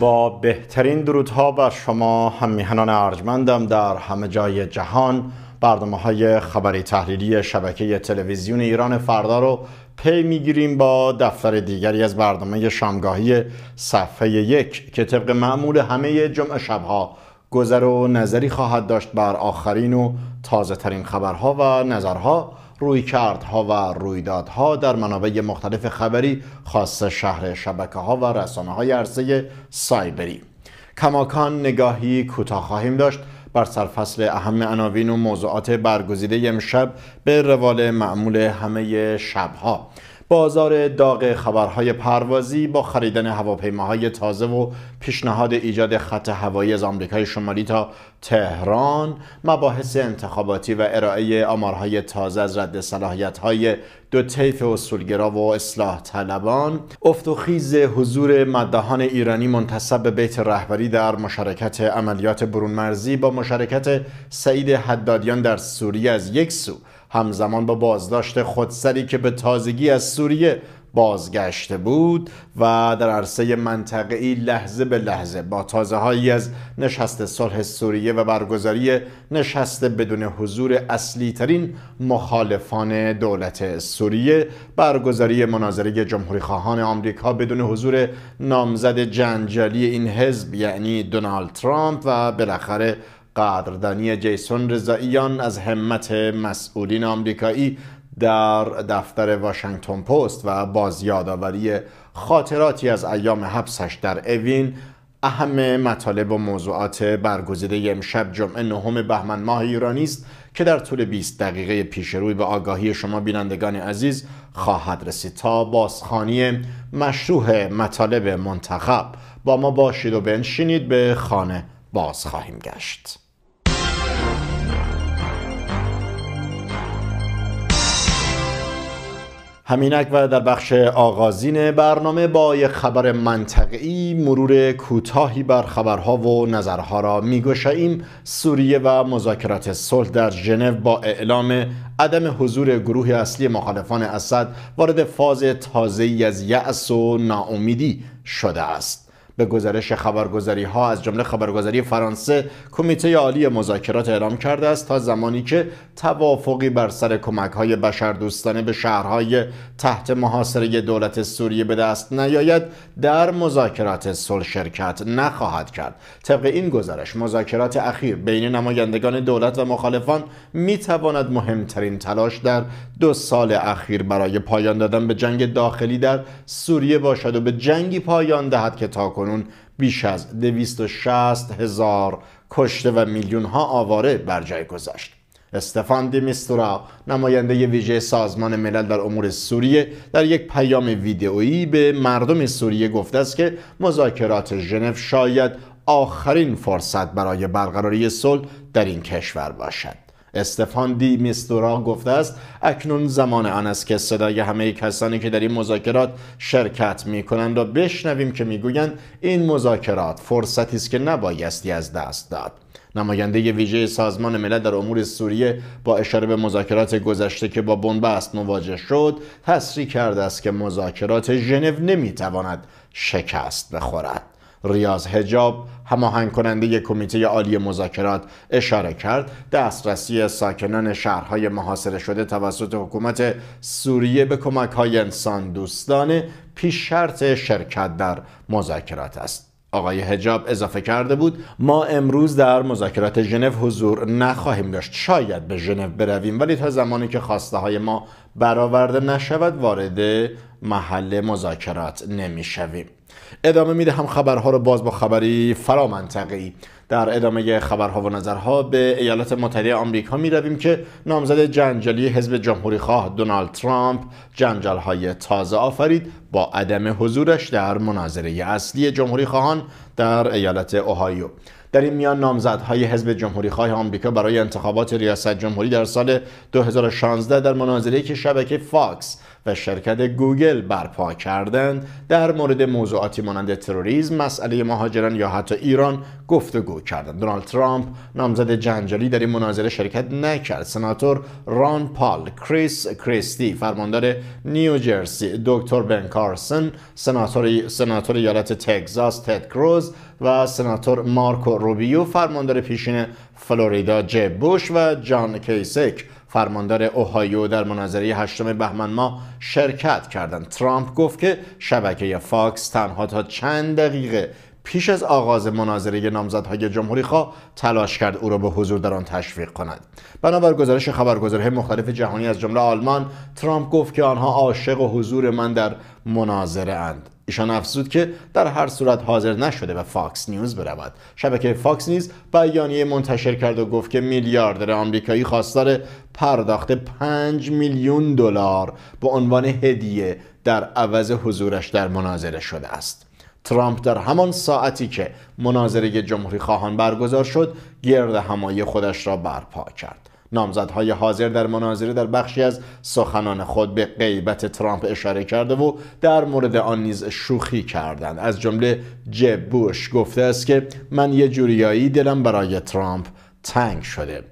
با بهترین درودها بر شما همیهنان ارجمندم در همه جای جهان برنامه های خبری تحلیلی شبکه تلویزیون ایران فردا رو پی میگیریم با دفتر دیگری از برنامه شامگاهی صفحه یک که طبق معمول همه جمعه شبها گذر و نظری خواهد داشت بر آخرین و تازه ترین خبرها و نظرها روی کردها و رویدادها در منابع مختلف خبری خاص شهر شبکه ها و رسانه های عرصه سایبری کماکان نگاهی کوتاه خواهیم داشت بر سرفصل اهم عناوین و موضوعات برگزیده امشب به روال معمول همه شبها بازار داغ خبرهای پروازی با خریدن هواپیماهای تازه و پیشنهاد ایجاد خط هوایی از آمریکای شمالی تا تهران مباحث انتخاباتی و ارائه آمارهای تازه از رد صلاحیت‌های دو طیف اصولگرا و اصلاح طلبان افت و خیز حضور مدهان ایرانی منتصب به بیت رهبری در مشارکت عملیات برونمرزی با مشارکت سعید حدادیان در سوریه از یک سو همزمان با بازداشت خودسری که به تازگی از سوریه بازگشته بود و در عرصه منطقه‌ای لحظه به لحظه با تازه هایی از نشست صلح سوریه و برگزاری نشست بدون حضور اصلی ترین مخالفان دولت سوریه برگزاری مناظره جمهوری خواهان آمریکا بدون حضور نامزد جنجالی این حزب یعنی دونالد ترامپ و بالاخره قدردانی جیسون رضاییان از همت مسئولین آمریکایی در دفتر واشنگتن پست و باز یادآوری خاطراتی از ایام حبسش در اوین اهم مطالب و موضوعات برگزیده امشب جمعه نهم بهمن ماه ایرانی است که در طول 20 دقیقه پیش روی به آگاهی شما بینندگان عزیز خواهد رسید تا بازخانی مشروع مطالب منتخب با ما باشید و بنشینید به خانه باز خواهیم گشت همینک و در بخش آغازین برنامه با یک خبر منطقی مرور کوتاهی بر خبرها و نظرها را میگشاییم سوریه و مذاکرات صلح در ژنو با اعلام عدم حضور گروه اصلی مخالفان اسد وارد فاز تازه‌ای از یأس و ناامیدی شده است به گزارش خبرگزاری ها از جمله خبرگزاری فرانسه کمیته عالی مذاکرات اعلام کرده است تا زمانی که توافقی بر سر کمک های بشردوستانه به شهرهای تحت محاصره دولت سوریه به دست نیاید در مذاکرات صلح شرکت نخواهد کرد طبق این گزارش مذاکرات اخیر بین نمایندگان دولت و مخالفان می مهمترین تلاش در دو سال اخیر برای پایان دادن به جنگ داخلی در سوریه باشد و به جنگی پایان دهد که تاکنون بیش از 260 هزار کشته و میلیون ها آواره بر جای گذاشت. استفان دیمیستورا نماینده ویژه سازمان ملل در امور سوریه در یک پیام ویدئویی به مردم سوریه گفته است که مذاکرات ژنو شاید آخرین فرصت برای برقراری صلح در این کشور باشد. استفان دی میستورا گفته است اکنون زمان آن است که صدای همه کسانی که در این مذاکرات شرکت می کنند را بشنویم که میگویند این مذاکرات فرصتی است که نبایستی از دست داد نماینده ویژه سازمان ملل در امور سوریه با اشاره به مذاکرات گذشته که با بنبست مواجه شد تصریح کرده است که مذاکرات ژنو نمیتواند شکست بخورد ریاض هجاب هماهنگ کننده کمیته عالی مذاکرات اشاره کرد دسترسی ساکنان شهرهای محاصره شده توسط حکومت سوریه به کمک های انسان دوستانه پیش شرط شرکت در مذاکرات است آقای هجاب اضافه کرده بود ما امروز در مذاکرات ژنو حضور نخواهیم داشت شاید به ژنو برویم ولی تا زمانی که خواسته های ما برآورده نشود وارد محل مذاکرات نمیشویم ادامه میده هم خبرها رو باز با خبری فرا در ادامه خبرها و نظرها به ایالات متحده آمریکا می رویم که نامزد جنجالی حزب جمهوری خواه دونالد ترامپ های تازه آفرید با عدم حضورش در مناظره اصلی جمهوری خواهان در ایالت اوهایو در این میان نامزدهای حزب جمهوری خواه آمریکا برای انتخابات ریاست جمهوری در سال 2016 در مناظره که شبکه فاکس و شرکت گوگل برپا کردند در مورد موضوعاتی مانند تروریسم، مسئله مهاجران یا حتی ایران گفتگو کردند. دونالد ترامپ نامزد جنجالی در این مناظره شرکت نکرد. سناتور ران پال، کریس کریستی، فرماندار نیوجرسی، دکتر بن کارسن، سناتور سناتور ایالت تگزاس تد کروز و سناتور مارکو روبیو فرماندار پیشین فلوریدا ج. بوش و جان کیسک فرماندار اوهایو در مناظره هشتم بهمن ما شرکت کردند ترامپ گفت که شبکه فاکس تنها تا چند دقیقه پیش از آغاز مناظره نامزدهای جمهوری خواه تلاش کرد او را به حضور در آن تشویق کند بنابر گزارش خبرگزاری مختلف جهانی از جمله آلمان ترامپ گفت که آنها عاشق حضور من در مناظره اند ایشان افزود که در هر صورت حاضر نشده به فاکس نیوز برود شبکه فاکس نیوز بیانیه منتشر کرد و گفت که میلیاردر آمریکایی خواستار پرداخت 5 میلیون دلار به عنوان هدیه در عوض حضورش در مناظره شده است ترامپ در همان ساعتی که مناظره جمهوری خواهان برگزار شد گرد همایی خودش را برپا کرد نامزدهای حاضر در مناظره در بخشی از سخنان خود به غیبت ترامپ اشاره کرده و در مورد آن نیز شوخی کردند از جمله جب بوش گفته است که من یه جوریایی دلم برای ترامپ تنگ شده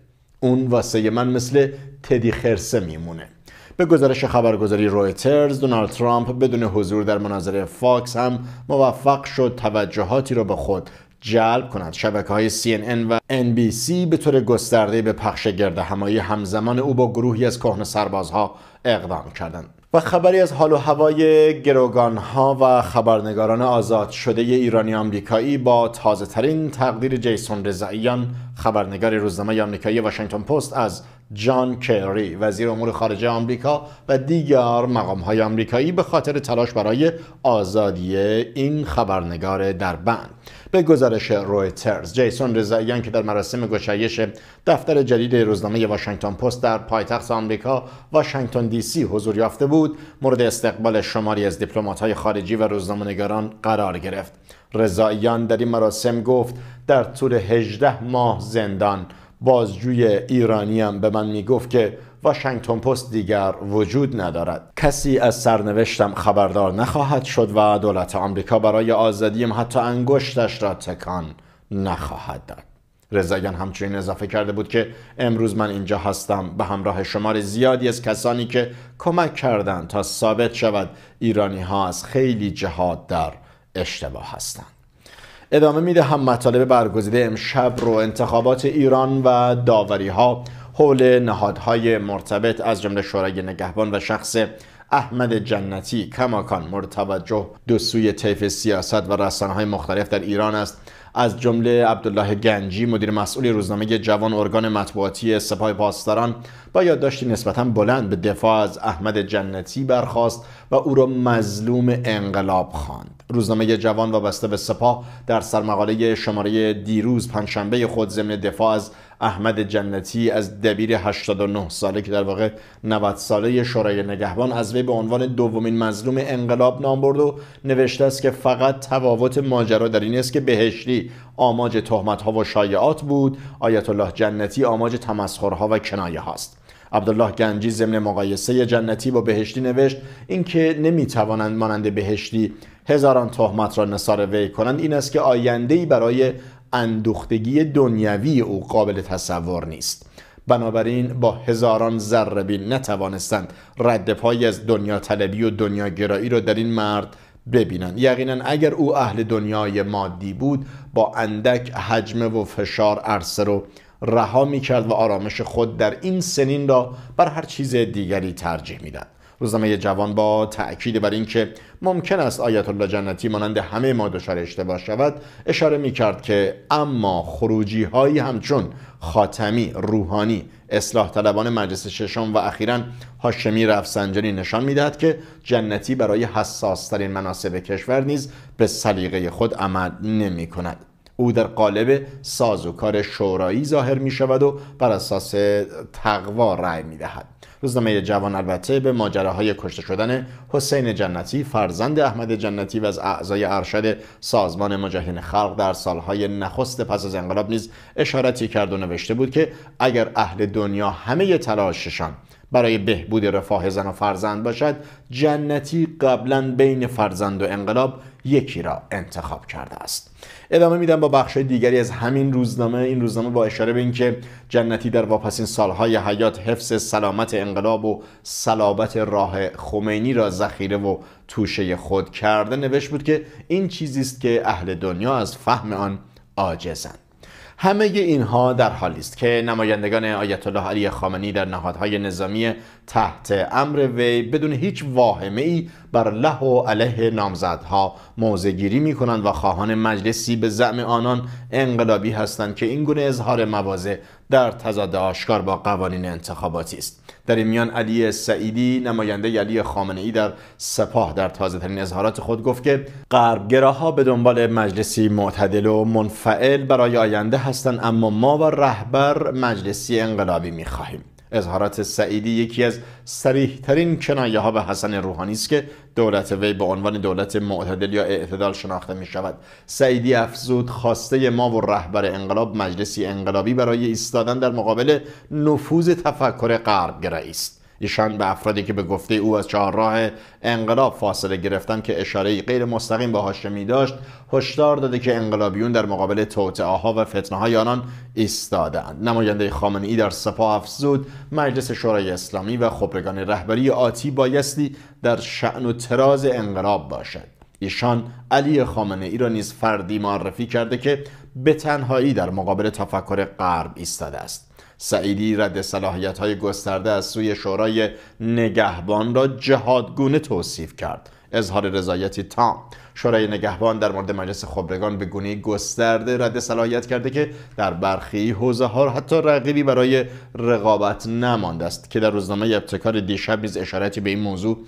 اون واسه من مثل تدی خرسه میمونه به گزارش خبرگزاری رویترز دونالد ترامپ بدون حضور در مناظره فاکس هم موفق شد توجهاتی را به خود جلب کند شبکه های CNN و NBC به طور گسترده به پخش گرده همایی همزمان او با گروهی از کهن سربازها اقدام کردند و خبری از حال و هوای گروگان ها و خبرنگاران آزاد شده ایرانی آمریکایی با تازه ترین تقدیر جیسون رضاییان خبرنگار روزنامه آمریکایی واشنگتن پست از جان کری وزیر امور خارجه آمریکا و دیگر مقام های آمریکایی به خاطر تلاش برای آزادی این خبرنگار در بند به گزارش رویترز جیسون رضاییان که در مراسم گشایش دفتر جدید روزنامه واشنگتن پست در پایتخت آمریکا واشنگتن دی سی حضور یافته بود مورد استقبال شماری از های خارجی و روزنامه‌نگاران قرار گرفت رضاییان در این مراسم گفت در طول 18 ماه زندان بازجوی ایرانی به من میگفت که واشنگتن پست دیگر وجود ندارد کسی از سرنوشتم خبردار نخواهد شد و دولت آمریکا برای آزادیم حتی انگشتش را تکان نخواهد داد رضایان همچنین اضافه کرده بود که امروز من اینجا هستم به همراه شمار زیادی از کسانی که کمک کردند تا ثابت شود ایرانی ها از خیلی جهاد در اشتباه هستند ادامه میده هم مطالب برگزیده امشب رو انتخابات ایران و داوری ها حول نهادهای مرتبط از جمله شورای نگهبان و شخص احمد جنتی کماکان مورد توجه دو سوی طیف سیاست و رسانه های مختلف در ایران است از جمله عبدالله گنجی مدیر مسئول روزنامه جوان ارگان مطبوعاتی سپاه پاسداران با یادداشتی نسبتا بلند به دفاع از احمد جنتی برخاست و او را مظلوم انقلاب خواند روزنامه جوان وابسته به سپاه در سرمقاله شماره دیروز پنجشنبه خود ضمن دفاع از احمد جنتی از دبیر 89 ساله که در واقع 90 ساله شورای نگهبان از وی به عنوان دومین مظلوم انقلاب نام برد و نوشته است که فقط تفاوت ماجرا در این است که بهشتی آماج تهمت ها و شایعات بود آیت الله جنتی آماج تمسخرها و کنایه هاست عبدالله گنجی ضمن مقایسه جنتی با بهشتی نوشت اینکه نمیتوانند مانند بهشتی هزاران تهمت را نصار وی کنند این است که آینده ای برای اندوختگی دنیوی او قابل تصور نیست بنابراین با هزاران بین نتوانستند رد پای از دنیا طلبی و گرایی را در این مرد ببینند یقینا اگر او اهل دنیای مادی بود با اندک حجم و فشار عرصه رو رها می کرد و آرامش خود در این سنین را بر هر چیز دیگری ترجیح میداد روزنامه جوان با تأکید بر اینکه ممکن است آیت الله جنتی مانند همه ما دچار اشتباه شود اشاره می کرد که اما خروجی هایی همچون خاتمی روحانی اصلاح طلبان مجلس ششم و اخیرا هاشمی رفسنجانی نشان میدهد که جنتی برای حساسترین مناسب کشور نیز به سلیقه خود عمل نمی کند او در قالب ساز و کار شورایی ظاهر می شود و بر اساس تقوا رأی می دهد روزنامه جوان البته به ماجراهای کشته شدن حسین جنتی فرزند احمد جنتی و از اعضای ارشد سازمان مجاهدین خلق در سالهای نخست پس از انقلاب نیز اشارتی کرد و نوشته بود که اگر اهل دنیا همه تلاششان برای بهبود رفاه زن و فرزند باشد جنتی قبلا بین فرزند و انقلاب یکی را انتخاب کرده است ادامه میدم با بخش دیگری از همین روزنامه این روزنامه با اشاره به اینکه جنتی در واپسین سالهای حیات حفظ سلامت انقلاب و صلابت راه خمینی را ذخیره و توشه خود کرده نوشت بود که این چیزی است که اهل دنیا از فهم آن عاجزند همه اینها در حالی است که نمایندگان آیت الله علی خامنی در نهادهای نظامی تحت امر وی بدون هیچ واهمه ای بر له و علیه نامزدها موضع گیری می کنند و خواهان مجلسی به زعم آنان انقلابی هستند که این گونه اظهار موازه در تضاد آشکار با قوانین انتخاباتی است در این میان علی سعیدی نماینده علی خامنه ای در سپاه در تازه ترین اظهارات خود گفت که غربگراها به دنبال مجلسی معتدل و منفعل برای آینده هستند اما ما و رهبر مجلسی انقلابی میخواهیم اظهارات سعیدی یکی از سریحترین کنایه ها به حسن روحانی است که دولت وی به عنوان دولت معتدل یا اعتدال شناخته می شود سعیدی افزود خواسته ما و رهبر انقلاب مجلسی انقلابی برای ایستادن در مقابل نفوذ تفکر غربگرایی است ایشان به افرادی که به گفته او از چهارراه انقلاب فاصله گرفتن که اشاره غیر مستقیم به هاشمی داشت هشدار داده که انقلابیون در مقابل توطئه‌ها و های آنان ایستادهاند نماینده ای در سپاه افزود مجلس شورای اسلامی و خبرگان رهبری آتی بایستی در شعن و تراز انقلاب باشد ایشان علی خامنه ای را نیز فردی معرفی کرده که به تنهایی در مقابل تفکر غرب ایستاده است سعیدی رد صلاحیت های گسترده از سوی شورای نگهبان را جهادگونه توصیف کرد اظهار رضایتی تام شورای نگهبان در مورد مجلس خبرگان به گونه گسترده رد صلاحیت کرده که در برخی حوزه ها حتی رقیبی برای رقابت نمانده است که در روزنامه ابتکار دیشب نیز اشارتی به این موضوع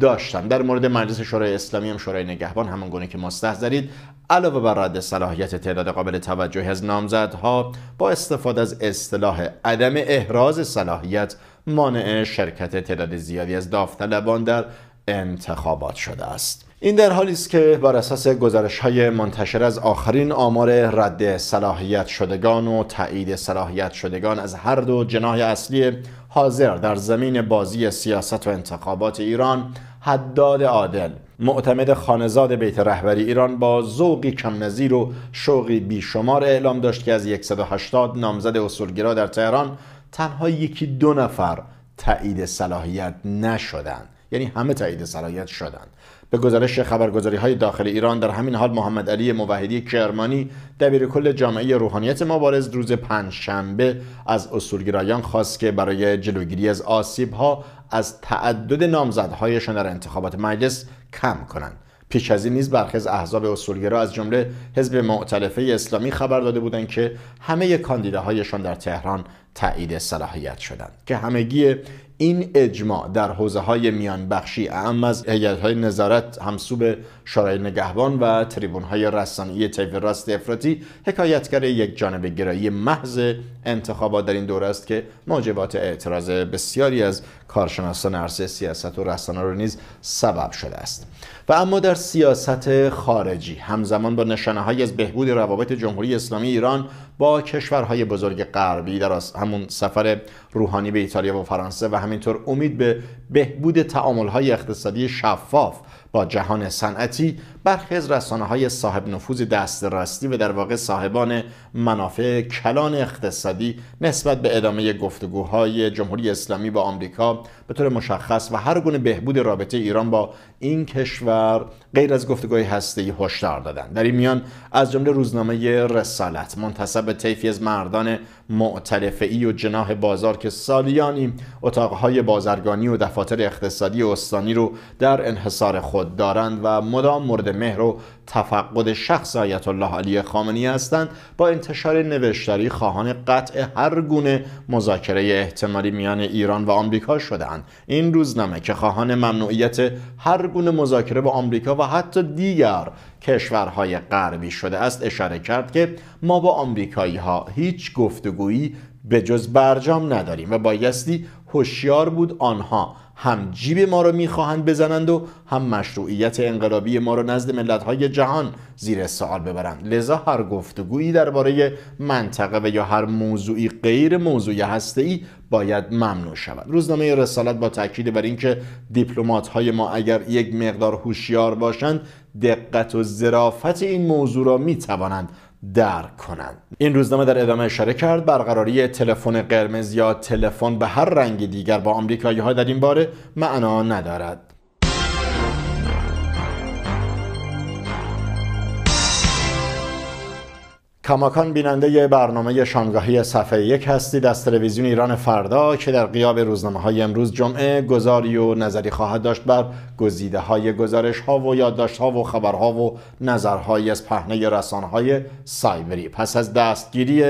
داشتم در مورد مجلس شورای اسلامی هم شورای نگهبان همان گونه که مستحضرید علاوه بر رد صلاحیت تعداد قابل توجهی از نامزدها با استفاده از اصطلاح عدم احراز صلاحیت مانع شرکت تعداد زیادی از داوطلبان در انتخابات شده است این در حالی است که بر اساس گزارش های منتشر از آخرین آمار رد صلاحیت شدگان و تایید صلاحیت شدگان از هر دو جناح اصلی حاضر در زمین بازی سیاست و انتخابات ایران حداد عادل معتمد خانزاد بیت رهبری ایران با ذوقی کم نظیر و شوقی بیشمار اعلام داشت که از 180 نامزد اصولگرا در تهران تنها یکی دو نفر تایید صلاحیت نشدند یعنی همه تایید صلاحیت شدند به گزارش خبرگزاری های داخل ایران در همین حال محمد علی موحدی کرمانی دبیر کل جامعه روحانیت مبارز روز پنجشنبه از اصولگرایان خواست که برای جلوگیری از آسیب ها از تعدد نامزدهایشان در انتخابات مجلس کم کنند پیش از این نیز برخی از احزاب اصولگرا از جمله حزب معتلفه اسلامی خبر داده بودند که همه کاندیداهایشان در تهران تایید صلاحیت شدند که همگی این اجماع در حوزه های میان بخشی اعم از هیئت های نظارت همسو به شورای نگهبان و های رسانه‌ای طیف راست افراطی حکایتگر یک جانب گرایی محض انتخابات در این دوره است که موجبات اعتراض بسیاری از کارشناسان عرصه سیاست و رسانه را نیز سبب شده است و اما در سیاست خارجی همزمان با های از بهبود روابط جمهوری اسلامی ایران با کشورهای بزرگ غربی در همون سفر روحانی به ایتالیا و فرانسه و همینطور امید به بهبود های اقتصادی شفاف با جهان صنعتی برخی از رسانه های صاحب نفوذ دسترسی و در واقع صاحبان منافع کلان اقتصادی نسبت به ادامه گفتگوهای جمهوری اسلامی با آمریکا به طور مشخص و هر گونه بهبود رابطه ایران با این کشور غیر از گفتگوهای ای هشدار دادند در این میان از جمله روزنامه رسالت منتصب طیفی از مردان معترفه ای و جناح بازار که سالیانی اتاقهای بازرگانی و دفاتر اقتصادی استانی رو در انحصار خود دارند و مدام مورد مهر و تفقد شخص آیت الله علی خامنی هستند با انتشار نوشتاری خواهان قطع هر گونه مذاکره احتمالی میان ایران و آمریکا شدهاند این روزنامه که خواهان ممنوعیت هر گونه مذاکره با آمریکا و حتی دیگر کشورهای غربی شده است اشاره کرد که ما با آمریکایی ها هیچ گفتگویی به جز برجام نداریم و بایستی هوشیار بود آنها هم جیب ما را میخواهند بزنند و هم مشروعیت انقلابی ما را نزد ملتهای جهان زیر سوال ببرند لذا هر گفتگویی درباره منطقه و یا هر موضوعی غیر موضوع ای باید ممنوع شود روزنامه رسالت با تاکید بر اینکه دیپلمات‌های ما اگر یک مقدار هوشیار باشند دقت و ظرافت این موضوع را میتوانند درک کنند این روزنامه در ادامه اشاره کرد برقراری تلفن قرمز یا تلفن به هر رنگ دیگر با آمریکایی در این باره معنا ندارد کماکان بیننده برنامه شامگاهی صفحه یک هستید از تلویزیون ایران فردا که در قیاب روزنامه های امروز جمعه گزاری و نظری خواهد داشت بر گزیده های گزارش ها و یادداشت ها و خبرها و نظرهایی از پهنه رسانه های سایبری پس از دستگیری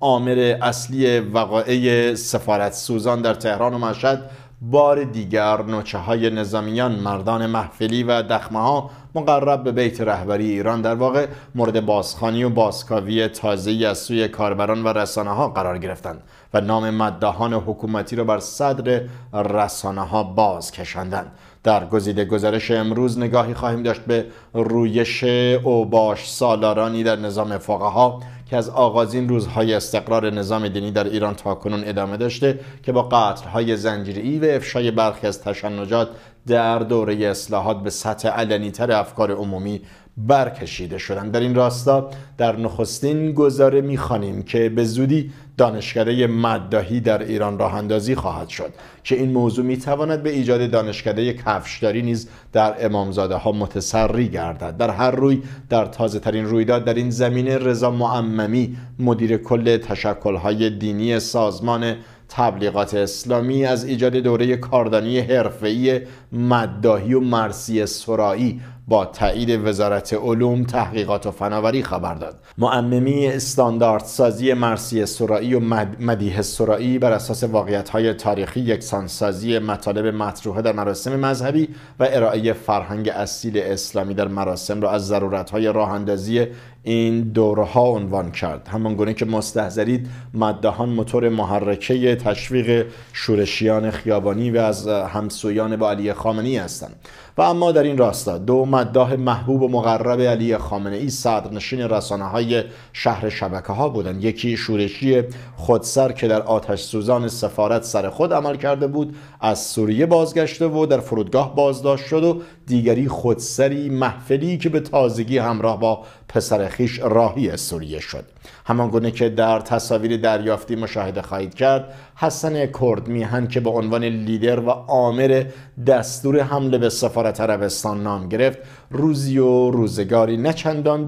آمر اصلی وقایع سفارت سوزان در تهران و مشهد بار دیگر نوچه های نظامیان مردان محفلی و دخمه ها مقرب به بیت رهبری ایران در واقع مورد بازخانی و بازکاوی تازه از سوی کاربران و رسانه ها قرار گرفتند و نام مدهان حکومتی را بر صدر رسانه ها باز کشندند در گزیده گزارش امروز نگاهی خواهیم داشت به رویش اوباش سالارانی در نظام فقها که از آغازین روزهای استقرار نظام دینی در ایران تاکنون ادامه داشته که با قتلهای زنجیری و افشای برخی از تشنجات در دوره اصلاحات به سطح تر افکار عمومی برکشیده شدند در این راستا در نخستین گزاره میخوانیم که به زودی دانشکده مدداهی در ایران راه اندازی خواهد شد که این موضوع میتواند به ایجاد دانشکده کفشداری نیز در امامزاده ها متسری گردد در هر روی در تازه ترین رویداد در این زمینه رضا معممی مدیر کل تشکل های دینی سازمان تبلیغات اسلامی از ایجاد دوره کاردانی حرفه‌ای مداهی و مرسی سرایی با تایید وزارت علوم تحقیقات و فناوری خبر داد معممی سازی مرسی سرایی و مد... مدیه سرایی بر اساس های تاریخی یکسانسازی مطالب مطروحه در مراسم مذهبی و ارائه فرهنگ اصیل اسلامی در مراسم را از ضرورت‌های راه اندازی این دوره عنوان کرد همان گونه که مستحضرید مدهان موتور محرکه تشویق شورشیان خیابانی و از همسویان با علی خامنی هستند و اما در این راستا دو مداح محبوب و مقرب علی خامنه ای صدرنشین رسانه های شهر شبکه ها بودند یکی شورشی خودسر که در آتش سوزان سفارت سر خود عمل کرده بود از سوریه بازگشته و در فرودگاه بازداشت شد و دیگری خودسری محفلی که به تازگی همراه با پسر خیش راهی سوریه شد همان گونه که در تصاویر دریافتی مشاهده خواهید کرد حسن کرد میهن که به عنوان لیدر و عامر دستور حمله به سفارت عربستان نام گرفت روزی و روزگاری نه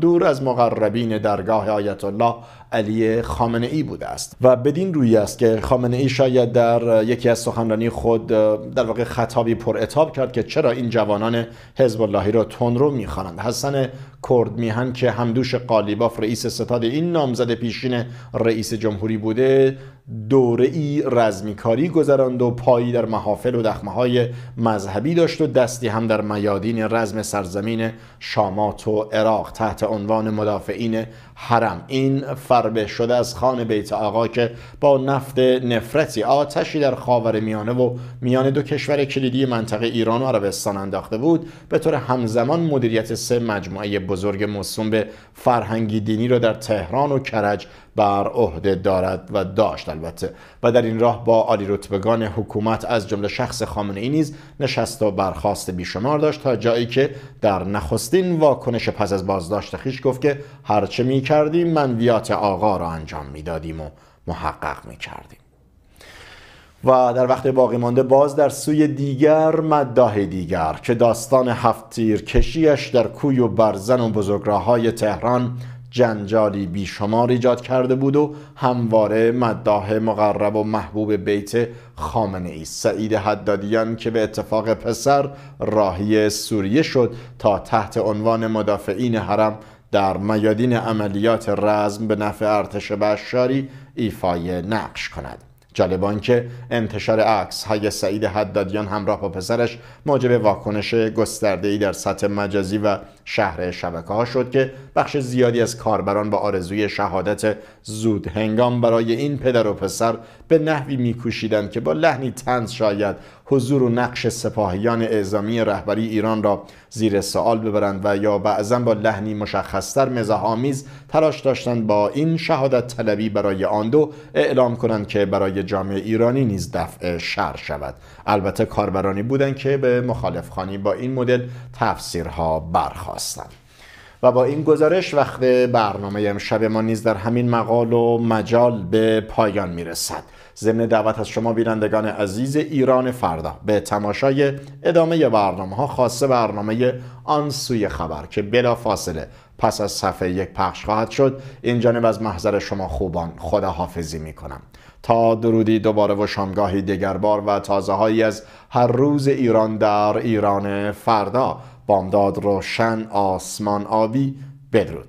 دور از مقربین درگاه آیت الله علی خامنه ای بوده است و بدین روی است که خامنه ای شاید در یکی از سخنرانی خود در واقع خطابی پر اتاب کرد که چرا این جوانان حزب اللهی را تون رو میخوانند حسن کرد میهن که همدوش قالیباف رئیس ستاد این نامزد پیشین رئیس جمهوری بوده دوره ای رزمیکاری گذراند و پایی در محافل و دخمه های مذهبی داشت و دستی هم در میادین رزم سرزمین شامات و عراق تحت عنوان مدافعین حرم این فربه شده از خان بیت آقا که با نفت نفرتی آتشی در خاور میانه و میان دو کشور کلیدی منطقه ایران و عربستان انداخته بود به طور همزمان مدیریت سه مجموعه بزرگ مصوم به فرهنگی دینی را در تهران و کرج بر عهده دارد و داشت البته و در این راه با عالی رتبگان حکومت از جمله شخص خامنه ای نیز نشست و برخواست بیشمار داشت تا جایی که در نخستین واکنش پس از بازداشت خیش گفت که هرچه می کردیم منویات آقا را انجام میدادیم و محقق می کردیم و در وقت باقی مانده باز در سوی دیگر مداه دیگر که داستان هفت تیر کشیش در کوی و برزن و بزرگراهای تهران جنجالی بیشمار ایجاد کرده بود و همواره مداح مقرب و محبوب بیت خامنه ای سعید حدادیان که به اتفاق پسر راهی سوریه شد تا تحت عنوان مدافعین حرم در میادین عملیات رزم به نفع ارتش بشاری ایفای نقش کند جالب که انتشار عکس های سعید حدادیان همراه با پسرش موجب واکنش ای در سطح مجازی و شهر شبکه ها شد که بخش زیادی از کاربران با آرزوی شهادت زود هنگام برای این پدر و پسر به نحوی میکوشیدند که با لحنی تنز شاید حضور و نقش سپاهیان اعزامی رهبری ایران را زیر سوال ببرند و یا بعضا با لحنی مشخصتر مزهآمیز تلاش داشتند با این شهادت طلبی برای آن دو اعلام کنند که برای جامعه ایرانی نیز دفع شر شود البته کاربرانی بودند که به مخالفخانی با این مدل تفسیرها برخواست و با این گزارش وقت برنامه امشب ما نیز در همین مقال و مجال به پایان میرسد ضمن دعوت از شما بینندگان عزیز ایران فردا به تماشای ادامه برنامه ها خاصه برنامه آن سوی خبر که بلا فاصله پس از صفحه یک پخش خواهد شد این جانب از محضر شما خوبان خداحافظی می کنم تا درودی دوباره و شامگاهی بار و تازه هایی از هر روز ایران در ایران فردا بامداد روشن آسمان آبی بدرود